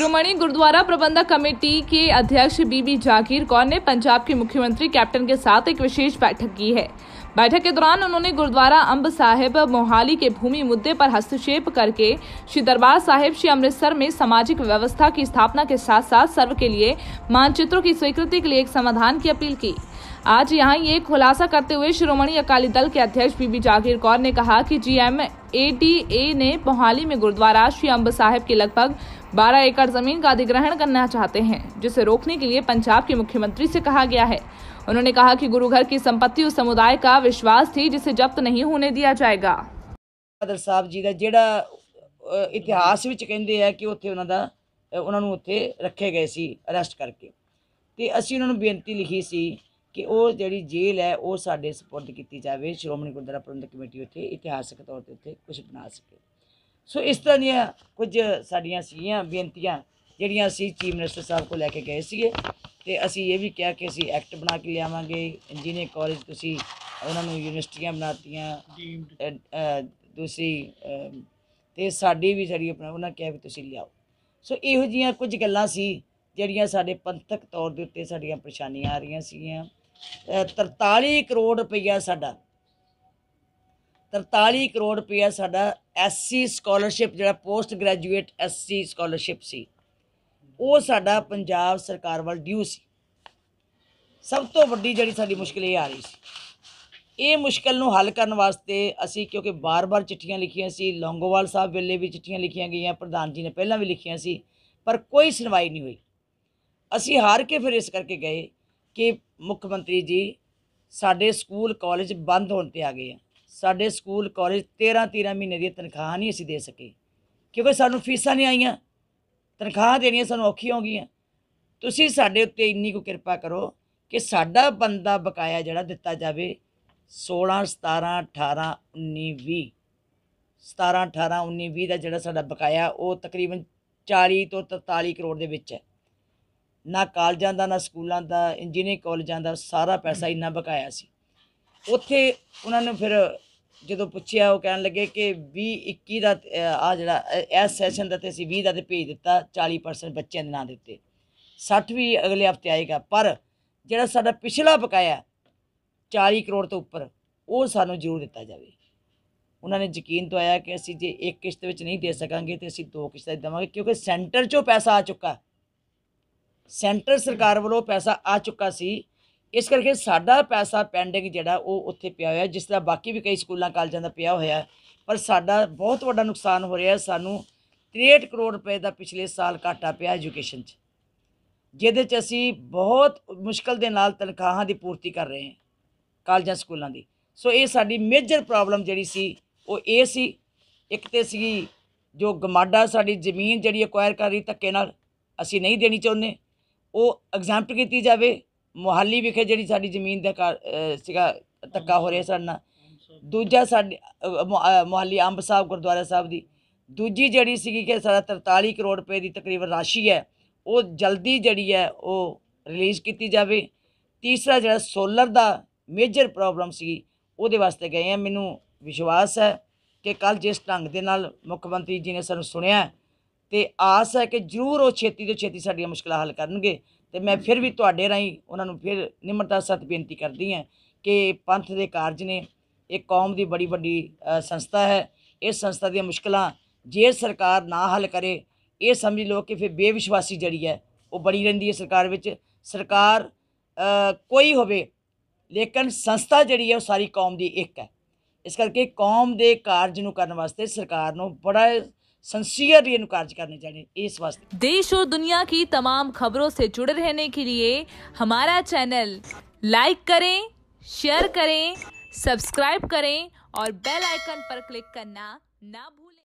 श्रोमणी गुरुद्वारा प्रबंधक कमेटी के अध्यक्ष बीबी जागीर कौर ने पंजाब के मुख्यमंत्री कैप्टन के साथ एक विशेष बैठक की है बैठक के दौरान उन्होंने गुरुद्वारा अम्ब साहिब मोहाली के भूमि मुद्दे पर हस्तक्षेप करके श्री दरबार साहिब श्री अमृतसर में सामाजिक व्यवस्था की स्थापना के साथ साथ सर्व के लिए मानचित्रों की स्वीकृति के लिए एक समाधान की अपील की आज यहाँ ये खुलासा करते हुए श्रोमणी अकाली दल के अध्यक्ष बीबी जागीर कौर ने कहा कि जीएम एटीए ने मोहाली में गुरुद्वारा श्री अम्ब साहिब के लगभग 12 एकड़ जमीन का अधिग्रहण करना चाहते हैं जिसे रोकने के लिए पंजाब के मुख्यमंत्री से कहा गया है उन्होंने कहा कि गुरुघर की संपत्ति उस समुदाय का विश्वास थी जिसे जब्त नहीं होने दिया जाएगा ਫਾਦਰ ਸਾਹਿਬ ਜੀ ਦਾ ਜਿਹੜਾ ਇਤਿਹਾਸ ਵਿੱਚ ਕਹਿੰਦੇ ਆ ਕਿ ਉੱਥੇ ਉਹਨਾਂ ਦਾ ਉਹਨਾਂ ਨੂੰ ਉੱਥੇ ਰੱਖੇ ਗਏ ਸੀ ਅਰੈਸਟ ਕਰਕੇ ਤੇ ਅਸੀਂ ਉਹਨਾਂ ਨੂੰ ਬੇਨਤੀ ਲਿਖੀ ਸੀ ਕਿ ਉਹ ਜਿਹੜੀ ਜੇਲ੍ਹ ਹੈ ਉਹ ਸਾਡੇ ਸਪੋਰਟ ਕੀਤੀ ਜਾਵੇ ਸ਼੍ਰੋਮਣੀ ਗੁਰਦੁਆਰਾ ਪ੍ਰਬੰਧਕ ਕਮੇਟੀ ਉੱਥੇ ਇਤਿਹਾਸਕ ਤੌਰ ਤੇ ਉੱਥੇ ਕੁਝ ਬਣਾ ਸਕੇ ਸੋ ਇਸ ਤਰ੍ਹਾਂ ਦੀਆਂ ਕੁਝ ਸਾਡੀਆਂ ਸੀਗੀਆਂ ਬੇਨਤੀਆਂ ਜਿਹੜੀਆਂ ਅਸੀਂ ਚੀਫ ਮਿਨਿਸਟਰ ਸਾਹਿਬ ਕੋਲ ਲੈ ਕੇ ਗਏ ਸੀਗੇ ਤੇ ਅਸੀਂ ਇਹ ਵੀ ਕਿਹਾ ਕਿ ਅਸੀਂ ਐਕਟ ਬਣਾ ਕੇ ਲਿਆਵਾਂਗੇ ਜਿਹਨੇ ਕਾਲਜ ਤੁਸੀਂ ਉਹਨਾਂ ਨੂੰ ਯੂਨੀਵਰਸਿਟੀਆਂ ਬਣਾਤੀਆਂ ਤੁਸੀਂ ਤੇ ਸਾਡੀ ਵੀ ਜਿਹੜੀ ਆਪਣਾ ਉਹਨਾਂ ਕਿਹਾ ਵੀ ਤੁਸੀਂ ਲਿਆਓ ਸੋ ਇਹੋ ਜੀਆਂ ਕੁਝ ਗੱਲਾਂ ਸੀ ਜਿਹੜੀਆਂ ਸਾਡੇ ਪੰਥਕ ਤੌਰ ਦੇ ਉੱਤੇ ਸਾਡੀਆਂ ਪਰੇਸ਼ਾਨੀਆਂ ਆ ਰਹੀਆਂ ਸੀਗੀਆਂ 43 ਕਰੋੜ ਰੁਪਈਆ ਸਾਡਾ 43 ਕਰੋੜ ਰੁਪਈਆ ਸਾਡਾ ਐਸਸੀ ਸਕਾਲਰਸ਼ਿਪ ਜਿਹੜਾ ਪੋਸਟ ਗ੍ਰੈਜੂਏਟ ਐਸਸੀ ਸਕਾਲਰਸ਼ਿਪ ਸੀ ਉਹ ਸਾਡਾ ਪੰਜਾਬ ਸਰਕਾਰ ਵੱਲ ਡਿਊ ਸੀ ਸਭ ਤੋਂ ਵੱਡੀ ਜਿਹੜੀ ਸਾਡੀ ਮੁਸ਼ਕਲ ਇਹ ਆ ਰਹੀ ਸੀ ਇਹ ਮੁਸ਼ਕਲ ਨੂੰ ਹੱਲ ਕਰਨ ਵਾਸਤੇ ਅਸੀਂ ਕਿਉਂਕਿ ਬਾਰ-ਬਾਰ ਚਿੱਠੀਆਂ ਲਿਖੀਆਂ ਸੀ ਲੌਂਗੋਵਾਲ ਸਾਹਿਬ ਵੇਲੇ ਵੀ ਚਿੱਠੀਆਂ ਲਿਖੀਆਂ ਗਈਆਂ ਪ੍ਰਧਾਨ ਜੀ ਨੇ ਪਹਿਲਾਂ ਵੀ ਲਿਖੀਆਂ ਸੀ ਪਰ ਕੋਈ ਸੁਣਵਾਈ ਨਹੀਂ ਹੋਈ ਅਸੀਂ ਹਾਰ ਕੇ ਫਿਰ ਇਸ ਕਰਕੇ ਗਏ ਕਿ ਮੁੱਖ ਮੰਤਰੀ ਜੀ ਸਾਡੇ ਸਕੂਲ ਕਾਲਜ ਬੰਦ ਹੋਣ ਤੇ ਆ ਗਏ ਆ ਸਾਡੇ ਸਕੂਲ ਕਾਲਜ 13 13 ਮਹੀਨੇ ਦੀ ਤਨਖਾਹ ਨਹੀਂ ਅਸੀਂ ਦੇ ਸਕੇ ਕਿਉਂਕਿ ਸਾਨੂੰ ਫੀਸਾਂ ਨਹੀਂ ਆਈਆਂ ਤਨਖਾਹ ਦੇਣੀਆਂ ਸਾਨੂੰ ਔਖੀ ਹੋ ਗਈਆਂ ਤੁਸੀਂ ਸਾਡੇ ਉੱਤੇ ਇੰਨੀ ਕੋ ਕਿਰਪਾ ਕਰੋ ਕਿ ਸਾਡਾ ਬੰਦਾ ਬਕਾਇਆ ਜਿਹੜਾ ਦਿੱਤਾ ਜਾਵੇ 16 17 18 19 20 17 18 19 20 ਦਾ ਜਿਹੜਾ ਸਾਡਾ ਬਕਾਇਆ ਉਹ ਤਕਰੀਬਨ 40 ਤੋਂ 43 ਕਰੋੜ ਦੇ ਵਿੱਚ ਹੈ ਨਾ ਕਾਲਜਾਂ ਦਾ ਨਾ ਸਕੂਲਾਂ ਦਾ ਇੰਜੀਨੀਅਰਿੰਗ ਕਾਲਜਾਂ ਦਾ ਸਾਰਾ ਪੈਸਾ ਇੰਨਾ ਬਕਾਇਆ ਸੀ ਉੱਥੇ ਉਹਨਾਂ ਨੇ ਫਿਰ ਜਦੋਂ ਪੁੱਛਿਆ ਉਹ ਕਹਿਣ ਲੱਗੇ ਕਿ 2021 ਦਾ ਆ ਜਿਹੜਾ ਇਸ ਸੈਸ਼ਨ ਦਾ ਤੇ ਅਸੀਂ 20 ਦਾ ਤੇ ਭੇਜ ਦਿੱਤਾ 40% ਬੱਚਿਆਂ ਦੇ ਨਾਂ ਦੇ ਉੱਤੇ 60 ਵੀ ਅਗਲੇ ਹਫਤੇ ਆਏਗਾ ਪਰ ਜਿਹੜਾ ਸਾਡਾ ਪਿਛਲਾ ਬਕਾਇਆ 40 ਕਰੋੜ ਤੋਂ ਉੱਪਰ ਉਹ ਸਾਨੂੰ ਜ਼ਰੂਰ ਦਿੱਤਾ ਜਾਵੇ ਉਹਨਾਂ ਨੇ ਯਕੀਨ ਦਵਾਇਆ ਕਿ ਅਸੀਂ ਜੇ ਇੱਕ ਕਿਸ਼ਤ ਵਿੱਚ ਨਹੀਂ ਦੇ ਸਕਾਂਗੇ ਤੇ ਅਸੀਂ ਦੋ ਕਿਸ਼ਤਾਂ ਦੇਵਾਂਗੇ ਕਿਉਂਕਿ ਸੈਂਟਰ 'ਚੋਂ ਪੈਸਾ ਆ ਚੁੱਕਾ ਸੈਂਟਰ ਸਰਕਾਰ ਵੱਲੋਂ ਪੈਸਾ ਆ ਚੁੱਕਾ ਸੀ ਇਸ ਕਰਕੇ ਸਾਡਾ ਪੈਸਾ ਪੈਂਡਿੰਗ ਜਿਹੜਾ ਉਹ ਉੱਥੇ ਪਿਆ ਹੋਇਆ ਜਿਸ ਦਾ ਬਾਕੀ ਵੀ ਕਈ ਸਕੂਲਾਂ ਕਾਲਜਾਂ ਦਾ ਪਿਆ ਹੋਇਆ ਪਰ ਸਾਡਾ ਬਹੁਤ ਵੱਡਾ ਨੁਕਸਾਨ ਹੋ ਰਿਹਾ ਸਾਨੂੰ 63 ਕਰੋੜ ਰੁਪਏ ਦਾ ਪਿਛਲੇ ਸਾਲ ਘਾਟਾ ਪਿਆ ਐਜੂਕੇਸ਼ਨ 'ਚ ਜਿਹਦੇ 'ਚ ਅਸੀਂ ਬਹੁਤ ਮੁਸ਼ਕਲ ਦੇ ਨਾਲ ਤਨਖਾਹਾਂ ਦੀ ਪੂਰਤੀ ਕਰ ਰਹੇ ਹਾਂ ਕਾਲਜਾਂ ਸਕੂਲਾਂ ਦੀ ਸੋ ਇਹ ਸਾਡੀ ਮੇਜਰ ਪ੍ਰੋਬਲਮ ਜਿਹੜੀ ਸੀ ਉਹ ਇਹ ਸੀ ਇੱਕ ਤੇ ਸੀ ਜੋ ਗਮਾਡਾ ਸਾਡੀ ਜ਼ਮੀਨ ਜਿਹੜੀ ਐਕਵਾਇਰ ਕਰ ਰਹੀ ਧੱਕੇ ਨਾਲ ਅਸੀਂ ਨਹੀਂ ਦੇਣੀ ਚਾਹੁੰਦੇ ਉਹ ਐਗਜ਼ਾਮਪਲ ਕੀਤੀ ਜਾਵੇ ਮੁਹੱਲੀ ਵਿਖੇ ਜਿਹੜੀ ਸਾਡੀ ਜ਼ਮੀਨ ਦਾ ਸੀਗਾ ਤੱਕਾ ਹੋ ਰਿਹਾ ਸਾਡੇ ਨਾਲ ਦੂਜਾ ਸਾਡੇ ਮੁਹੱਲੀ ਅੰਬ ਸਾਹਿਬ ਗੁਰਦੁਆਰਾ ਸਾਹਿਬ ਦੀ ਦੂਜੀ ਜਿਹੜੀ ਸੀਗੀ ਕਿ ਸਾਡਾ 43 ਕਰੋੜ ਰੁਪਏ ਦੀ ਤਕਰੀਬਨ ਰਾਸ਼ੀ ਹੈ ਉਹ ਜਲਦੀ ਜਿਹੜੀ ਹੈ ਉਹ ਰਿਲੀਜ਼ ਕੀਤੀ ਜਾਵੇ ਤੀਸਰਾ ਜਿਹੜਾ ਸੋਲਰ ਦਾ ਮੇਜਰ ਪ੍ਰੋਬਲਮ ਸੀ ਉਹਦੇ ਵਾਸਤੇ ਗਏ ਆ ਮੈਨੂੰ ਵਿਸ਼ਵਾਸ ਹੈ ਕਿ ਕੱਲ ਜਿਸ ਢੰਗ ਦੇ ਨਾਲ ਮੁੱਖ ਮੰਤਰੀ ਜੀ ਨੇ ਸਾਨੂੰ ਸੁਣਿਆ ਤੇ ਆਸ ਹੈ ਕਿ ਜ਼ਰੂਰ ਉਹ ਛੇਤੀ ਤੋਂ ਛੇਤੀ ਸਾਡੀਆਂ ਮੁਸ਼ਕਲਾਂ ਹੱਲ ਕਰਨਗੇ ਤੇ ਮੈਂ ਫਿਰ ਵੀ ਤੁਹਾਡੇ ਰਾਹੀਂ ਉਹਨਾਂ ਨੂੰ ਫਿਰ ਨਿਮਰਤਾ ਸਤ ਬੇਨਤੀ ਕਰਦੀ ਹਾਂ ਕਿ ਪੰਥ ਦੇ ਕਾਰਜ ਨੇ ਇਹ ਕੌਮ ਦੀ ਬੜੀ ਵੱਡੀ ਸੰਸਥਾ ਹੈ ਇਸ ਸੰਸਥਾ ਦੀਆਂ ਮੁਸ਼ਕਲਾਂ ਜੇ ਸਰਕਾਰ ਨਾ ਹੱਲ ਕਰੇ ਇਹ ਸਮਝ ਲਓ ਕਿ ਫਿਰ ਬੇਵਿਸ਼ਵਾਸੀ ਜਿਹੜੀ ਹੈ ਉਹ ਬੜੀ ਰਹਿੰਦੀ ਹੈ ਸਰਕਾਰ ਵਿੱਚ ਸਰਕਾਰ ਕੋਈ ਹੋਵੇ ਲੇਕਿਨ ਸੰਸਥਾ ਜਿਹੜੀ ਹੈ ਉਹ ਸਾਰੀ ਕੌਮ ਦੀ ਇੱਕ ਹੈ ਇਸ ਕਰਕੇ ਕੌਮ ਦੇ ਕਾਰਜ ਨੂੰ ਕਰਨ ਵਾਸਤੇ ਸਰਕਾਰ ਨੂੰ ਬੜਾ सिंसियरली इन कार्य करने चाहिए इस वास्ते देश और दुनिया की तमाम खबरों से जुड़े रहने के लिए हमारा चैनल लाइक करें शेयर करें सब्सक्राइब करें और बेल आइकन पर क्लिक करना ना भूलें